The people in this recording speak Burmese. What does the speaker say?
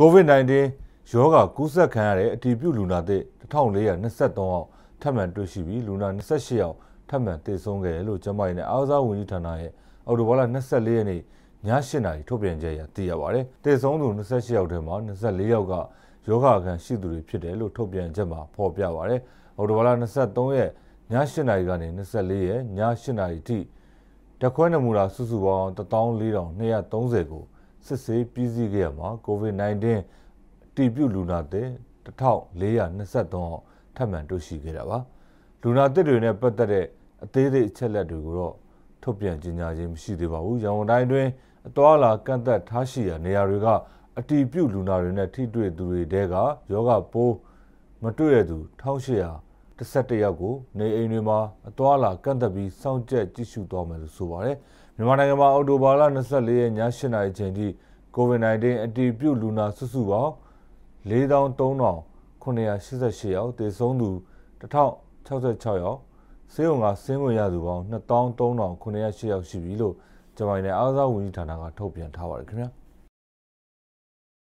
COVID-19 ရောဂါကူးစက်ခံရတဲ့အတည်ပြုလူနာသစ်1423ယောက်ထပ်မံတွေ့ရှိပြီးလူနာ28ယောက်ထပ်မံသေဆုံးခဲ့တယ်လို့ကျန်းမာရေးနဲ့အားစားဝန်ကြီးဌာနရဲ့အော်တိုဘားလ24ရက်နေ့ည8:00နာရီထုတ်ပြန်ကြေညာသိရပါတယ်။သေဆုံးသူ28ယောက်ထဲမှာ24ယောက်ကယောဂအခံရှိသူတွေဖြစ်တယ်လို့ထုတ်ပြန်ချက်မှာဖော်ပြပါတယ်။အော်တိုဘားလ23ရက်ည8:00နာရီကနေ24ရက်ည8:00နာရီထိတခွဲနမူနာစုစုပေါင်း14230ကိုစစ်ဆေးပြီးစီးခဲ့ရမှာ COVID-19 တည်ပြုလူနာတဲ့1423ထပ်မံတွေ့ရှိခဲ့တာပါလူနာသစ်တွေနဲ့ပတ်သက်တဲ့အသေးစိတ်အချက်လက်တွေကိုတော့ထုတ်ပြန်ကြေညာခြင်းမရှိသေးပါဘူးရန်ကုန်တိုင်းတွင်အသွာလာကန့်သက်ထားရှိရာနေရာတွေကအတီးပြုတ်လူနာတွေနဲ့ထိတွေ့သူတွေတဲကယောဂပိုးမတွေ့ရသူ1800 11ယောက်ကိုနေအိမ်တွေမှာအသွာလာကန့်သက်ပြီးစောင့်ကြပ်ကြည့်ရှုသွားမယ်လို့ဆိုပါတယ်။မြန်မာနိုင်ငံမှာအော်တိုဘာလ24ရက်ည7:00နာရီချိန်ထိ COVID-19 အတည်ပြုလူနာစုစုပေါင်း43,988ယောက်သေဆုံးသူ1066ယောက်ဆေးရုံကဆင်းခွင့်ရသူပေါင်း23,908ယောက်ရှိပြီလို့ဂျပန်နိုင်ငံအားကစားဝန်ကြီးဌာနကထုတ်ပြန်ထားပါတယ်ခင်ဗျာ။